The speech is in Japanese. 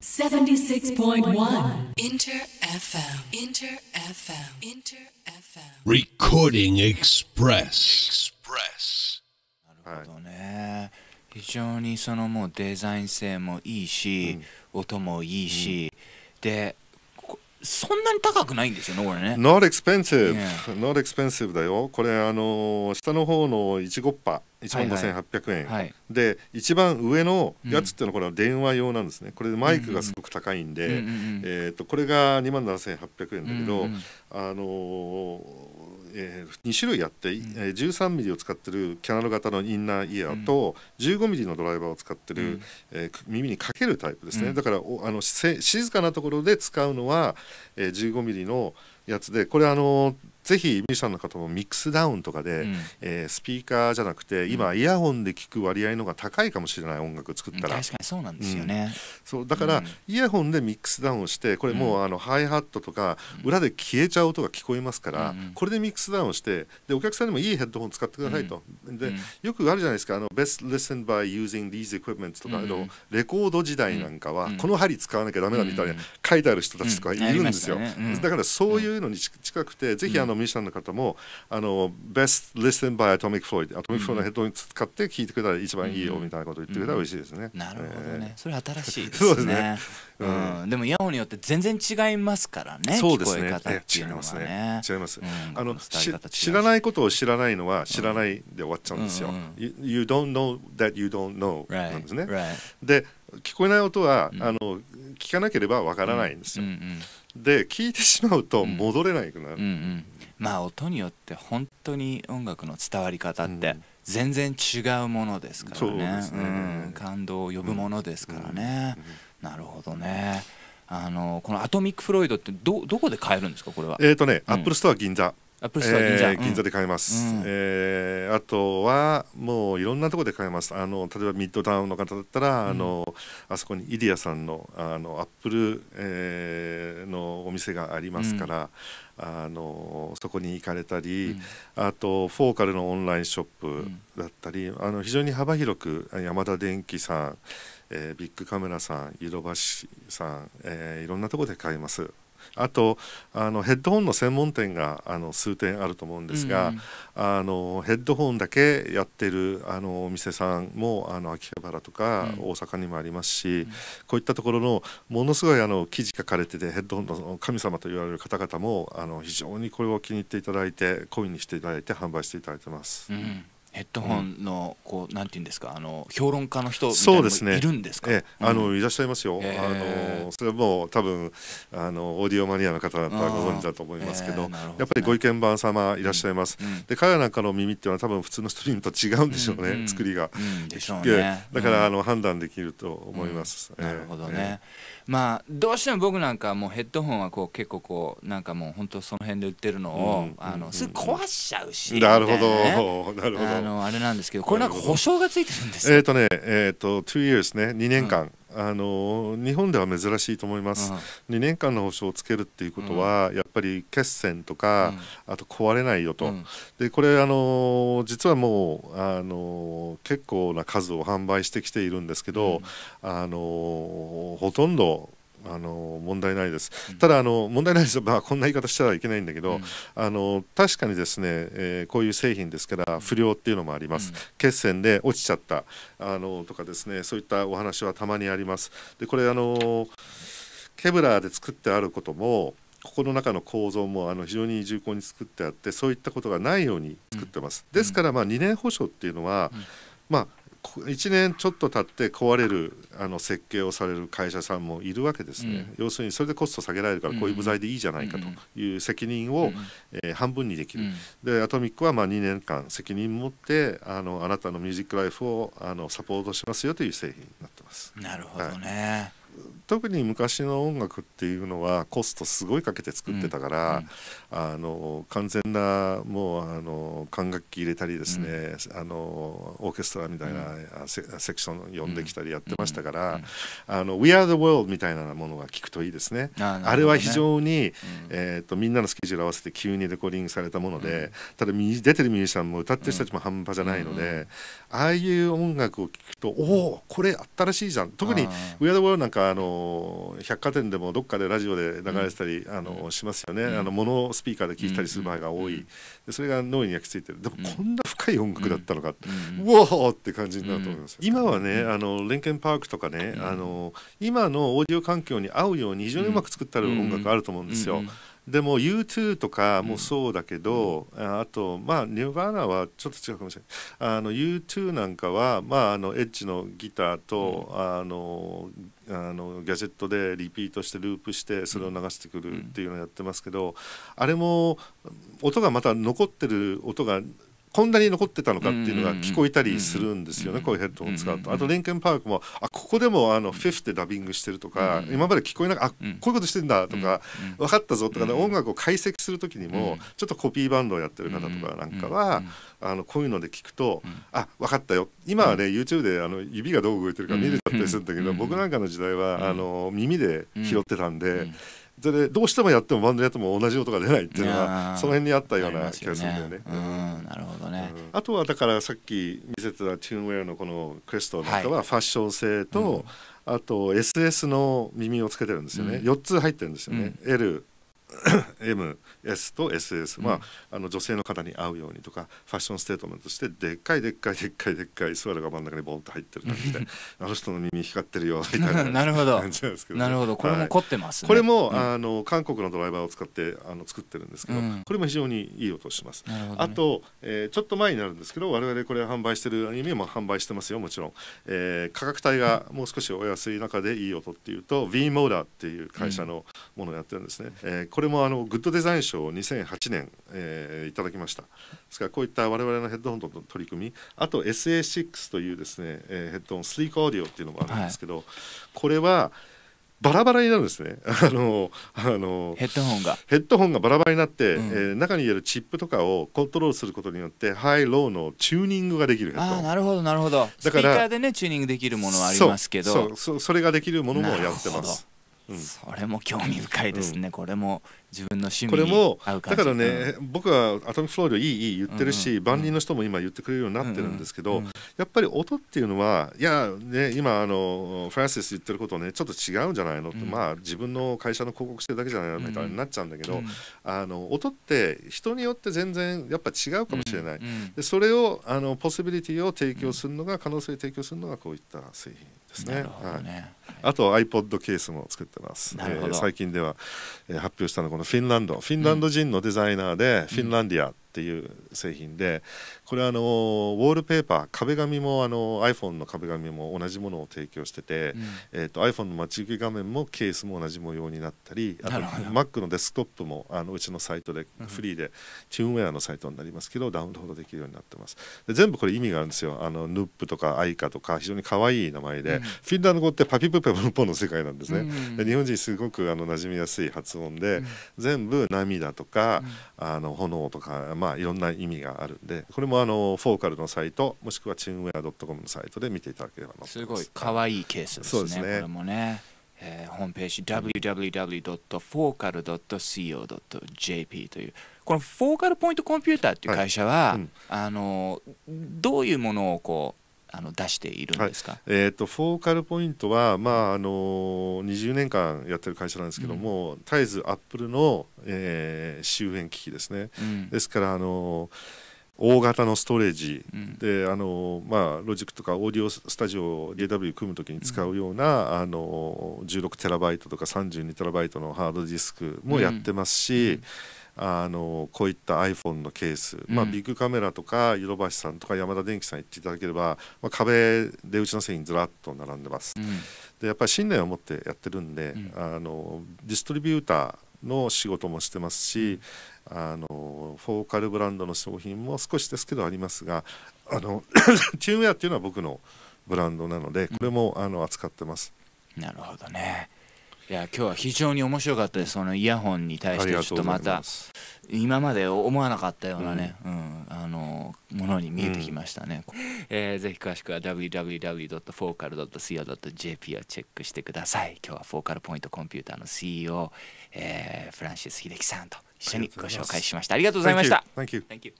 76.1 Inter FM Inter FM Inter FM Recording Express Express なるほどね、非常にそのもうデザイン性もいいし、うん、音もいいし、うん、でそんなに高くないんですよねこれね Not expensive、yeah. Not expensive だよこれあの下の方のいちごっぱ1万5800円、はいはい、で一番上のやつっていうのはこれは電話用なんですね、うん、これマイクがすごく高いんで、うんうん、えーと、これが2万7800円だけど、うんうん、あのー、えー、2種類あって、うん、13ミリを使ってるキャナル型のインナーイヤーと、うん、15ミリのドライバーを使ってる、うん、えー、耳にかけるタイプですね、だからおあの静かなところで使うのは、えー、15ミリのやつでこれあのーぜひミュージシャンの方もミックスダウンとかで、うん、えー、スピーカーじゃなくて今、イヤホンで聞く割合の方が高いかもしれない音楽作ったら、うん、確かにそうなんですよね、そうだから、イヤホンでミックスダウンをしてこれもうあのハイハットとか裏で消えちゃう音が聞こえますから、これでミックスダウンをしてでお客さんにもいいヘッドホン使ってくださいと、でよくあるじゃないですかあの Best listened by using these equipment とか、あのレコード時代なんかは、この針使わなきゃダメだみたいな書いてある人たちとかいるんですよ、だからそういうのに近くてぜひあのミュージシャンの方もあの Best Listen by Atomic Floyd アトミック・フロイドのヘッドに使って聴いてくれたら一番いいよみたいなことを言ってくれたら嬉しいですね、なるほどね、それ新しいですね うんでもイヤホンによって全然違いますからねそうですね違いますね違います、あの知らないことを知らないのは知らないで終わっちゃうんですよ、You don't know that you don't know なんですね、で聞こえない音は、あの聞かなければわからないんですよ、で聞いてしまうと戻れないくなる、うんうんうん、まあ音によって本当に音楽の伝わり方って全然違うものですからねうんねうん、感動を呼ぶものですからね、なるほどねあのこのアトミック・フロイドってどどこで買えるんですかこれはえっ、ー、とね、アップルストア銀座アップストア銀座,、えー、銀座で買えます、うん、えー、あとはもういろんなところで買えますあの例えばミッドタウンの方だったら、うん、あのあそこにイディアさんのあのアップル、えー、のお店がありますから、うん、あのそこに行かれたり、あとフォーカルのオンラインショップだったり、あの非常に幅広く山田電機さん、えー、ビッグカメラさんヨドバシさん、えー、いろんなところで買えます。あとあのヘッドホンの専門店があの数店あると思うんですが、うん、あのヘッドホンだけやってるあのお店さんもあの秋葉原とか大阪にもありますし、うん、こういったところのものすごいあの記事書かれててヘッドホンの神様と言われる方々もあの非常にこれを気に入っていただいてコインにしていただいて販売していただいてます。うんヘッドホンのこう、なんて言うんですかあの評論家の人みたいなのもいるんですか。ねえー、あのいらっしゃいますよ。えー、あのそれはもう多分あのオーディオマニアの方だったらご存知だと思いますけど、えーどね、やっぱりご意見番様いらっしゃいます。うん、で彼なんかの耳っていうのは多分普通のストリームと違うんでしょうね、うんうん、作りが。でしょうね。だから、あの判断できると思います。なるほどね。まあどうしても僕なんかもうヘッドホンはこう結構こうなんかもう本当その辺で売ってるのを、うん、あのすぐ壊しちゃうしなるほど、なるほどあのあれなんですけどこれなんか保証がついてるんですえっ、ー、とねえっ、ー、と2 years ね2年間、あの日本では珍しいと思います、うん、2年間の保証をつけるっていうことは、うん、やっぱり血栓とか、うん、あと壊れないよと、でこれあの実はもうあの結構な数を販売してきているんですけど、あのほとんどあの問題ないです、うん、ただあの、問題ないです、まあ、こんな言い方したらいけないんだけど、うん、あの確かにですね、えー、こういう製品ですから不良っていうのもあります、うん、血栓で落ちちゃったあのとかですねそういったお話はたまにあります。でこれあのケブラーで作ってあることもここの中の構造もあの非常に重厚に作ってあってそういったことがないように作ってます。ですからまあ2年保証っていうのは、まあ1年ちょっと経って壊れるあの設計をされる会社さんもいるわけですね、うん、要するにそれでコスト下げられるからこういう部材でいいじゃないかという責任を、うん、えー、半分にできる、うん、でアトミックはま2年間責任持ってあのあなたのミュージックライフをあのサポートしますよという製品になってます。なるほどね、はい特に昔の音楽っていうのはコストすごいかけて作ってたから、うんあの完全なもうあの管楽器入れたりですね、うん、あのオーケストラみたいな、セクション呼んできたりやってましたから、あの We Are the World みたいなものが聞くといいですね。あ、ね、れは非常に、えーと、みんなのスケジュール合わせて急にレコーディングされたもので、ただ出てるミュージシャンも歌ってる人たちも半端じゃないので、ああいう音楽を聴くとおおこれ新しいじゃん特に We Are the World なんかあの百貨店でもどっかでラジオで流れてたり、あのしますよね、あのモノスピーカーで聴いたりする場合が多い、でそれが脳に焼き付いてるでもこんな深い音楽だったのか、うん、うおーって感じになると思います、今はねあのレンケンパークとかね、あの今のオーディオ環境に合うように非常にうまく作ってある音楽あると思うんですよ。でも U2 とかもそうだけど、うん、あとまあニューバーナはちょっと違うかもしれないあの U2 なんかは、まあ、あのエッジのギターと、うん、あのあのギャジェットでリピートしてループしてそれを流してくるっていうのをやってますけど、うん、あれも音がまた残ってる音がこんなに残ってたのかっていうのが聞こえたりするんですよね、こういうヘッドホン使うと。あと、レンケンパークも、あ、ここでもあの、フィフでダビングしてるとか、今まで聞こえなかった、あ、こういうことしてんだとか、分かったぞとか、ね、音楽を解析する時にも、ちょっとコピーバンドをやってる方とかなんかは、あの、こういうので聞くと、あ、分かったよ。今はね、YouTube であの指がどう動いてるか見れちゃったりするんだけど、僕なんかの時代は、あの、耳で拾ってたんで、それでどうしてもやってもバンドやっても同じ音が出ないっていうのはその辺にあったような気がするんだよね。なるほどね、あとはだからさっき見せてたチューンウェアのこのクエストなんかはファッション性と、あと SS の耳をつけてるんですよね、う4つ入ってるんですよね、うん、L MS と SS、まあ、あの女性の方に合うようにとかファッションステートメントしてでっかいでっかいでっかいでっかいスワロが真ん中にボンと入ってる感じであの人の耳光ってるよみたいな なるほど感じ なんですけど、ね、なるほどこれも凝ってます、ねはい、これも、うん、あの韓国のドライバーを使ってあの作ってるんですけど、うん、これも非常にいい音します、ね、あと、えー、ちょっと前になるんですけど我々これ販売してるアニメも販売してますよもちろん、えー、価格帯がもう少しお安い中でいい音っていうと V モーラーっていう会社のものをやってるんですね、うん、えーこれもあのグッドデザイン賞を2008年、えー、いただきましたですからこういった我々のヘッドホンとの取り組みあと SA6 というですね、えー、ヘッドホンスリークオーディオっていうのもあるんですけど、はい、これはバラバラになるんですね。あのあのヘッドホンがヘッドホンがバラバラになって、うん、えー、中に入れるチップとかをコントロールすることによってハイローのチューニングができるヘッドホン。なるほどなるほど。だからスピーカーでねチューニングできるものはありますけど、そうそうそれができるものもやってます。それも興味深いですね、これも自分の趣味に合う感じだからね、僕はアトミックフローリいいいい言ってるし、万人の人も今言ってくれるようになってるんですけど、やっぱり音っていうのはいや、ね、今あのフランシス言ってることねちょっと違うんじゃないのって、まあ自分の会社の広告してるだけじゃないのみたいになっちゃうんだけど、あの音って人によって全然やっぱ違うかもしれない、でそれをあのポシビリティを提供するのが可能性を提供するのがこういった製品ですね。なるほどね、はいあと iPod ケースも作ってます、えー、最近では、えー、発表したのはこのフィンランドフィンランド人のデザイナーで、フィンランディア、うんっていう製品でこれはあのウォールペーパー壁紙もあの iPhone の壁紙も同じものを提供してて、うん、えーと、iPhone の待ち受け画面もケースも同じ模様になったりあと Mac のデスクトップもあのうちのサイトでフリーで、うん、チューンウェアのサイトになりますけどダウンロードできるようになってますで全部これ意味があるんですよあのヌップとかアイカとか非常に可愛い名前で、うん、フィンランド語ってパピプペプンポンの世界なんですね、で日本人すごくあの馴染みやすい発音で、全部涙とか、あの炎とかまあ、いろんな意味があるんでこれもあのフォーカルのサイトもしくはチューンウェアドットコムのサイトで見ていただければなすごい可愛いケースですねですねこれもね、えー、ホームページ www.focal.co.jp というこのフォーカルポイントコンピューターっていう会社は、はいうん、あのどういうものをこうあの出しているんですか、はい、えーと、フォーカルポイントは、まあ、あの20年間やってる会社なんですけども、うん、絶えずアップルの、えー、周辺機器ですね、うん、ですからあの大型のストレージ、うん、であの、まあ、ロジックとかオーディオスタジオ DAW 組む時に使うような、うん、あの16テラバイトとか32テラバイトのハードディスクもやってますし、あのこういった iPhone のケース、まあ、ビッグカメラとかヨドバシさんとか山田電機さん行っていただければ、まあ、壁でうちの製品ずらっと並んでます、うん、でやっぱり信念を持ってやってるんで、うん、あのディストリビューターの仕事もしてますし、あのフォーカルブランドの商品も少しですけどありますがあの チームウェアっていうのは僕のブランドなのでこれもあの扱ってます。なるほどねいや今日は非常に面白かったですそのイヤホンに対してちょっとまた今まで思わなかったようなね、うん、うん、あのものに見えてきましたね、うん、えー、ぜひ詳しくは www.focal.co.jp をチェックしてください今日はフォーカルポイントコンピューターの CEO、えー、フランシス秀樹さんと一緒にご紹介しましたありがとうございました Thank you.